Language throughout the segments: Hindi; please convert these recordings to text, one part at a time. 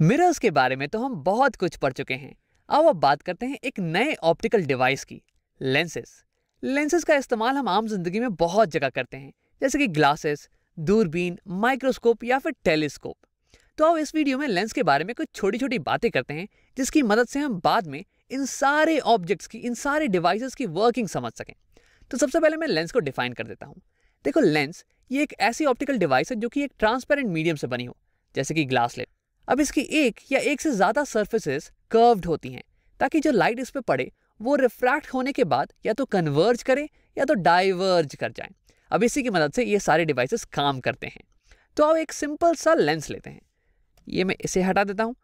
मिरर्स के बारे में तो हम बहुत कुछ पढ़ चुके हैं अब अब बात करते हैं एक नए ऑप्टिकल डिवाइस की लेंसेस लेंसेज का इस्तेमाल हम आम जिंदगी में बहुत जगह करते हैं जैसे कि ग्लासेस दूरबीन माइक्रोस्कोप या फिर टेलीस्कोप तो अब इस वीडियो में लेंस के बारे में कुछ छोटी छोटी बातें करते हैं जिसकी मदद से हम बाद में इन सारे ऑब्जेक्ट्स की इन सारे डिवाइसेस की वर्किंग समझ सकें तो सबसे पहले मैं लेंस को डिफाइन कर देता हूँ देखो लेंस ये एक ऐसी ऑप्टिकल डिवाइस है जो कि एक ट्रांसपेरेंट मीडियम से बनी हो जैसे कि ग्लासलेट अब इसकी एक या एक से ज़्यादा सर्फेसेस कर्व्ड होती हैं ताकि जो लाइट इस पर पड़े वो रिफ्रैक्ट होने के बाद या तो कन्वर्ज करें या तो डाइवर्ज कर जाए अब इसी की मदद से ये सारे डिवाइसेस काम करते हैं तो अब एक सिंपल सा लेंस लेते हैं ये मैं इसे हटा देता हूँ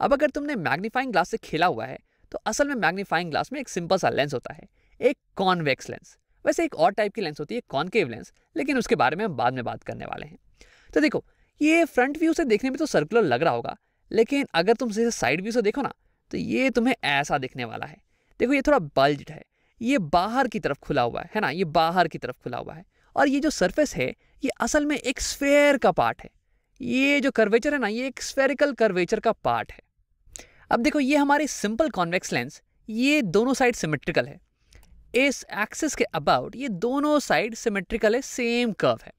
अब अगर तुमने मैग्नीफाइंग ग्लास से खेला हुआ है तो असल में मैग्नीफाइंग ग्लास में एक सिंपल सा लेंस होता है एक कॉन्वेक्स लेंस वैसे एक और टाइप की लेंस होती है कॉन्केव लेंस लेकिन उसके बारे में हम बाद में बात करने वाले हैं तो देखो ये फ्रंट व्यू से देखने में तो सर्कुलर लग रहा होगा लेकिन अगर तुम इसे साइड व्यू से देखो ना तो ये तुम्हें ऐसा दिखने वाला है देखो ये थोड़ा बल्ज है ये बाहर की तरफ खुला हुआ है ना ये बाहर की तरफ खुला हुआ है और ये जो सरफेस है ये असल में एक स्फेयर का पार्ट है ये जो कर्वेचर है ना ये एक स्फेरिकल कर्वेचर का पार्ट है अब देखो ये हमारी सिंपल कॉन्वेक्स लेंस ये दोनों साइड सिमेट्रिकल है इस एक्सिस के अबाउट ये दोनों साइड सिमेट्रिकल है सेम कर्व है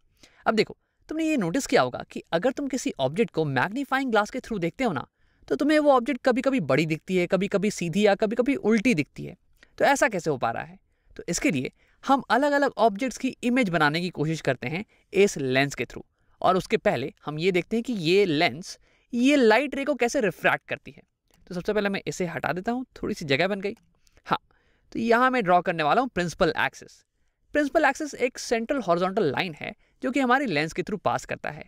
अब देखो तुमने ये नोटिस किया होगा कि अगर तुम किसी ऑब्जेक्ट को मैग्नीफाइंग ग्लास के थ्रू देखते हो ना तो तुम्हें वो ऑब्जेक्ट कभी कभी बड़ी दिखती है कभी कभी सीधी या कभी कभी उल्टी दिखती है तो ऐसा कैसे हो पा रहा है तो इसके लिए हम अलग अलग ऑब्जेक्ट्स की इमेज बनाने की कोशिश करते हैं इस लेंस के थ्रू और उसके पहले हम ये देखते हैं कि ये लेंस ये लाइट रे को कैसे रिफ्रैक्ट करती है तो सबसे पहले मैं इसे हटा देता हूँ थोड़ी सी जगह बन गई हाँ तो यहाँ मैं ड्रॉ करने वाला हूँ प्रिंसिपल एक्सिस प्रिंसिपल एक्सिस एक सेंट्रल हॉर्जोंटल लाइन है जो कि हमारे लेंस के थ्रू पास करता है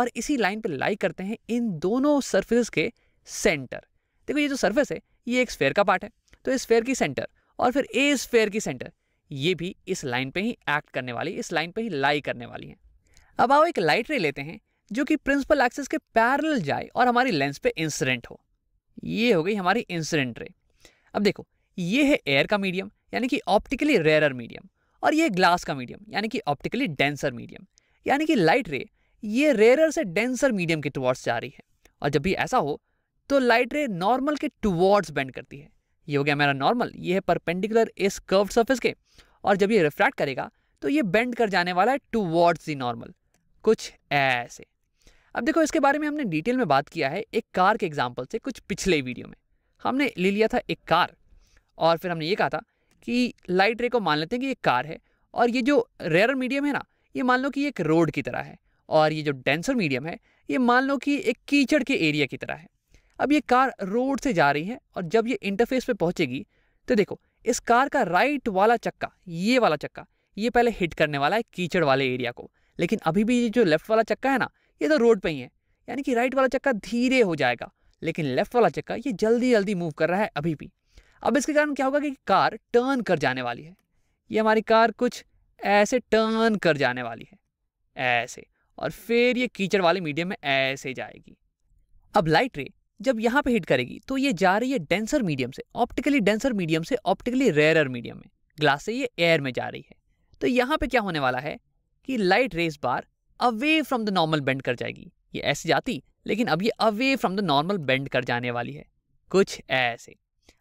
और इसी लाइन पे लाई करते हैं इन दोनों सर्फेस के सेंटर देखो ये जो सर्फेस है ये एक स्फेयर का पार्ट है तो इस स्फेयर की सेंटर और फिर ए स्फेयर की सेंटर ये भी इस लाइन पे ही एक्ट करने वाली इस लाइन पे ही लाई करने वाली है अब आओ एक लाइट रे लेते हैं जो कि प्रिंसिपल एक्सिस के पैरल जाए और हमारी लेंस पे इंसिडेंट हो ये हो गई हमारी इंसिडेंट रे अब देखो ये है एयर का मीडियम यानी कि ऑप्टिकली रेयरर मीडियम और ये ग्लास का मीडियम यानी कि ऑप्टिकली डेंसर मीडियम यानी कि लाइट रे ये रेयर से डेंसर मीडियम के टुवर्ड्स जा रही है और जब भी ऐसा हो तो लाइट रे नॉर्मल के टुवर्ड्स बेंड करती है ये हो गया मेरा नॉर्मल ये है परपेंडिकुलर इस कर्व सर्फेस के और जब ये रिफ्रैक्ट करेगा तो ये बेंड कर जाने वाला है टुवर्ड्स दी नॉर्मल कुछ ऐसे अब देखो इसके बारे में हमने डिटेल में बात किया है एक कार के एग्जाम्पल से कुछ पिछले वीडियो में हमने ले लिया था एक कार और फिर हमने ये कहा था कि लाइट रे को मान लेते हैं कि ये कार है और ये जो रेयर मीडियम है ना ये मान लो कि एक रोड की तरह है और ये जो डेंसर मीडियम है ये मान लो कि एक कीचड़ के एरिया की तरह है अब ये कार रोड से जा रही है और जब ये इंटरफेस पे पहुंचेगी तो देखो इस कार का राइट वाला चक्का ये वाला चक्का ये पहले हिट करने वाला है कीचड़ वाले एरिया को लेकिन अभी भी ये जो लेफ्ट वाला चक्का है ना ये तो रोड पर ही है यानी कि राइट वाला चक्का धीरे हो जाएगा लेकिन लेफ्ट वाला चक्का ये जल्दी जल्दी मूव कर रहा है अभी भी अब इसके कारण क्या होगा कि कार टर्न कर जाने वाली है ये हमारी कार कुछ ऐसे टर्न कर जाने वाली है ऐसे और फिर ये कीचड़ वाले मीडियम में ऐसे जाएगी अब लाइट रे जब यहाँ पे हिट करेगी तो ये जा रही है डेंसर मीडियम से ऑप्टिकली डेंसर मीडियम से ऑप्टिकली रेयर मीडियम में ग्लास से ये एयर में जा रही है तो यहाँ पे क्या होने वाला है कि लाइट रेस बार away from the normal bend कर जाएगी ये ऐसे जाती लेकिन अब ये away from the normal bend कर जाने वाली है कुछ ऐसे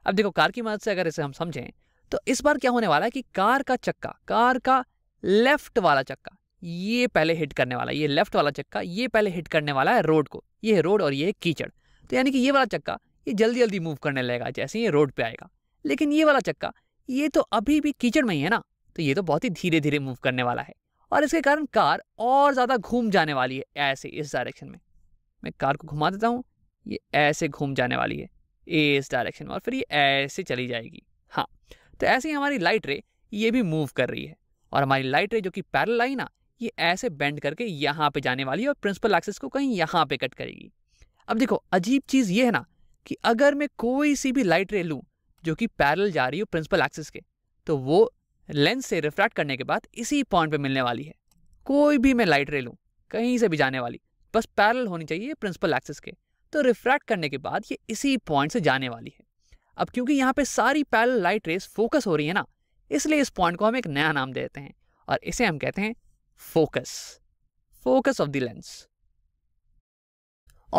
अब देखो कार की मदद से अगर इसे हम समझें तो इस बार क्या होने वाला है कि कार का चक्का कार का लेफ्ट वाला चक्का ये पहले हिट करने वाला ये लेफ्ट वाला चक्का ये पहले हिट करने वाला है रोड को ये है रोड और ये कीचड़ तो यानी कि ये वाला चक्का ये जल्दी जल्दी मूव करने लगेगा जैसे ये रोड पे आएगा लेकिन ये वाला चक्का ये तो अभी भी कीचड़ में ही है ना तो ये तो बहुत ही धीरे धीरे मूव करने वाला है और इसके कारण कार और ज़्यादा घूम जाने वाली है ऐसे इस डायरेक्शन में मैं कार को घुमा देता हूँ ये ऐसे घूम जाने वाली है इस डायरेक्शन में और फिर ये ऐसे चली जाएगी हाँ तो ऐसे ही हमारी लाइट रे ये भी मूव कर रही है और हमारी लाइट रे जो कि पैरल लाइन ना ये ऐसे बेंड करके यहाँ पे जाने वाली है और प्रिंसिपल एक्सेस को कहीं यहाँ पे कट करेगी अब देखो अजीब चीज़ ये है ना कि अगर मैं कोई सी भी लाइट रे लूँ जो कि पैरल जा रही हो प्रिंसिपल एक्सेस के तो वो लेंस से रिफ्रैक्ट करने के बाद इसी पॉइंट पे मिलने वाली है कोई भी मैं लाइट रे लूँ कहीं से भी जाने वाली बस पैरल होनी चाहिए प्रिंसिपल एक्सेस के तो रिफ्रैक्ट करने के बाद ये इसी पॉइंट से जाने वाली है अब क्योंकि यहाँ पे सारी पैरल लाइट रेस फोकस हो रही है ना इसलिए इस पॉइंट को हम एक नया नाम दे देते हैं और इसे हम कहते हैं focus focus of the lens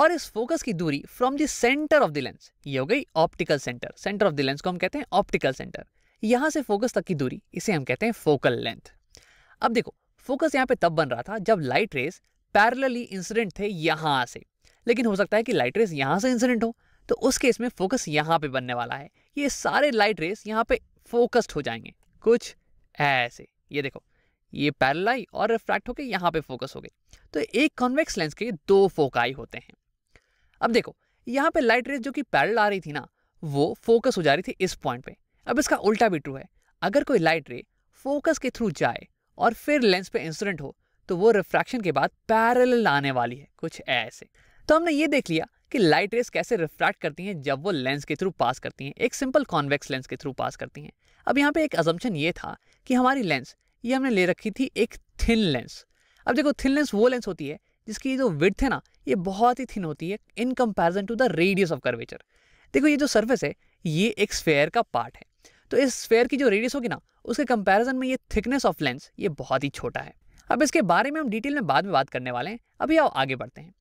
और इस फोकस की दूरी from the centre of the lens ये हो गई optical centre centre of the lens को हम कहते हैं ऑप्टिकल सेंटर यहां से फोकस तक की दूरी इसे हम कहते हैं फोकल लेंथ अब देखो फोकस यहां पे तब बन रहा था जब लाइट रेस पैरेलली इंसिडेंट थे यहां से लेकिन हो सकता है कि लाइट रेस यहां से इंसिडेंट हो तो उस केस में फोकस यहाँ पे बनने वाला है ये सारे लाइट रेस यहाँ पे फोकस्ड हो जाएंगे कुछ ऐसे ये देखो ये पैरल आई और रिफ्रैक्ट होकर यहाँ पे फोकस हो गई तो एक कॉन्वेक्स लेंस के दो फोकाई होते हैं अब देखो यहाँ पे लाइट रेस जो कि पैरल आ रही थी ना वो फोकस हो जा रही थी इस पॉइंट पे अब इसका उल्टा भी ट्रू है अगर कोई लाइट रे फोकस के थ्रू जाए और फिर लेंस पे इंसिडेंट हो तो वो रिफ्रैक्शन के बाद पैरल आने वाली है कुछ ऐसे तो हमने ये देख लिया कि लाइट रेस कैसे रिफ्रैक्ट करती हैं जब वो लेंस के थ्रू पास करती हैं एक सिंपल कॉन्वेक्स लेंस के थ्रू पास करती हैं अब यहाँ पे एक अजम्पन ये था कि हमारी लेंस ये हमने ले रखी थी एक थिन लेंस अब देखो थिन लेंस वो लेंस होती है जिसकी जो विथ है ना ये बहुत ही थिन होती है in comparison to the radius of curvature देखो ये जो सर्फेस है ये एक स्फेयर का पार्ट है तो इस स्फेयर की जो रेडियस होगी ना उसके कंपेरिजन में ये थिकनेस ऑफ लेंस ये बहुत ही छोटा है अब इसके बारे में हम डिटेल में बाद में बात करने वाले हैं अभी आओ आगे बढ़ते हैं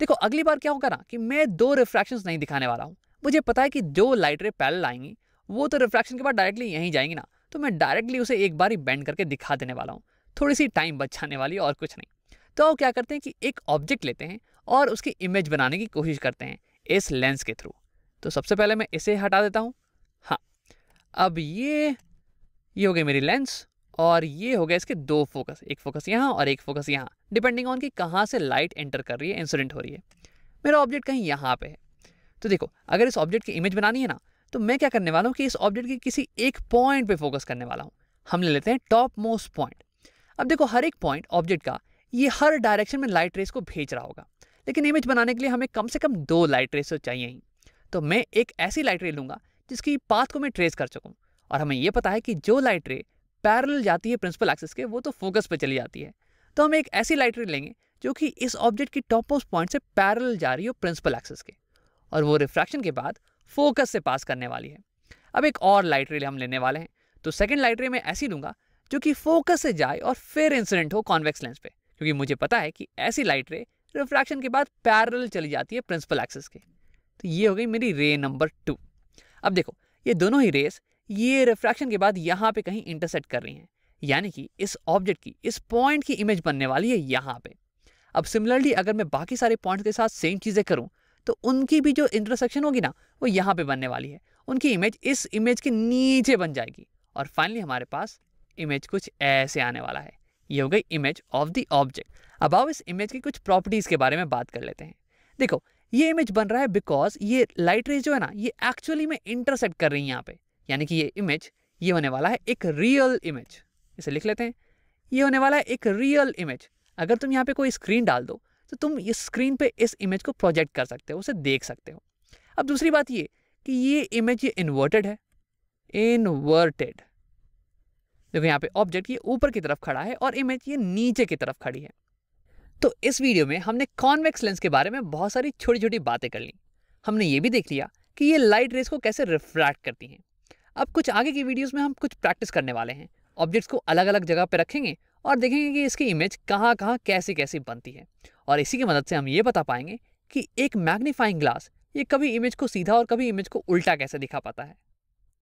देखो अगली बार क्या होगा ना कि मैं दो रिफ्रैक्शन नहीं दिखाने वाला हूँ मुझे पता है कि जो लाइट रे पैरल आएंगी वो तो रिफ्रैक्शन के बाद डायरेक्टली यहीं जाएंगी ना तो मैं डायरेक्टली उसे एक बार ही बैंड करके दिखा देने वाला हूँ थोड़ी सी टाइम बचाने वाली और कुछ नहीं तो वो क्या करते हैं कि एक ऑब्जेक्ट लेते हैं और उसकी इमेज बनाने की कोशिश करते हैं इस लेंस के थ्रू तो सबसे पहले मैं इसे हटा देता हूँ हाँ अब ये ये हो गई मेरी लेंस और ये हो गया इसके दो फोकस एक फोकस यहाँ और एक फोकस यहाँ डिपेंडिंग ऑन कि कहाँ से लाइट एंटर कर रही है इंसिडेंट हो रही है मेरा ऑब्जेक्ट कहीं यहाँ पे है तो देखो अगर इस ऑब्जेक्ट की इमेज बनानी है ना तो मैं क्या करने वाला हूँ कि इस ऑब्जेक्ट के किसी एक पॉइंट पे फोकस करने वाला हूँ हम ले लेते हैं टॉप मोस्ट पॉइंट अब देखो हर एक पॉइंट ऑब्जेक्ट का ये हर डायरेक्शन में लाइट रेस को भेज रहा होगा लेकिन इमेज बनाने के लिए हमें कम से कम दो लाइट रेस तो चाहिए ही तो मैं एक ऐसी लाइट रे लूँगा जिसकी पाथ को मैं ट्रेस कर सकूँ और हमें यह पता है कि जो लाइट रे पैरल जाती है प्रिंसिपल एक्सिस के वो तो फोकस पर चली जाती है तो हम एक ऐसी लाइट रे लेंगे जो कि इस ऑब्जेक्ट की टॉप मोस्ट पॉइंट से पैरल जा रही हो प्रिंसिपल एक्सिस के और वो रिफ्रैक्शन के बाद फोकस से पास करने वाली है अब एक और लाइट रे हम लेने वाले हैं तो सेकेंड लाइट रे मैं ऐसी लूँगा जो कि फोकस से जाए और फिर इंसिडेंट हो कॉन्वेक्स लेंस पे क्योंकि मुझे पता है कि ऐसी लाइट रे रिफ्रैक्शन के बाद पैरल चली जाती है प्रिंसिपल एक्सिस के तो ये हो गई मेरी रे नंबर टू अब देखो ये दोनों ही रेस ये रिफ्रैक्शन के बाद यहाँ पे कहीं इंटरसेट कर रही हैं यानी कि इस ऑब्जेक्ट की इस पॉइंट की इमेज बनने वाली है यहाँ पे अब सिमिलरली अगर मैं बाकी सारे पॉइंट्स के साथ सेम चीज़ें करूँ तो उनकी भी जो इंटरसेक्शन होगी ना वो यहाँ पे बनने वाली है उनकी इमेज इस इमेज के नीचे बन जाएगी और फाइनली हमारे पास इमेज कुछ ऐसे आने वाला है ये हो गई इमेज ऑफ द ऑब्जेक्ट अब आओ इस इमेज की कुछ प्रॉपर्टीज़ के बारे में बात कर लेते हैं देखो ये इमेज बन रहा है बिकॉज ये लाइट रेज जो है ना ये एक्चुअली में इंटरसेट कर रही है यहाँ पे यानी कि ये इमेज ये होने वाला है एक रियल इमेज इसे लिख लेते हैं ये होने वाला है एक रियल इमेज अगर तुम यहाँ पे कोई स्क्रीन डाल दो तो तुम इस स्क्रीन पे इस इमेज को प्रोजेक्ट कर सकते हो उसे देख सकते हो अब दूसरी बात ये कि ये इमेज ये इन्वर्टेड है इन्वर्टेड देखो यहाँ पे ऑब्जेक्ट ये ऊपर की तरफ खड़ा है और इमेज ये नीचे की तरफ खड़ी है तो इस वीडियो में हमने कॉन्वेक्स लेंस के बारे में बहुत सारी छोटी छोटी बातें कर ली हमने ये भी देख लिया कि ये लाइट रेस को कैसे रिफ्रैक्ट करती हैं अब कुछ आगे की वीडियोस में हम कुछ प्रैक्टिस करने वाले हैं ऑब्जेक्ट्स को अलग अलग जगह पर रखेंगे और देखेंगे कि इसकी इमेज कहाँ कहाँ कैसे कैसे बनती है और इसी की मदद से हम ये बता पाएंगे कि एक मैग्नीफाइंग ग्लास ये कभी इमेज को सीधा और कभी इमेज को उल्टा कैसे दिखा पाता है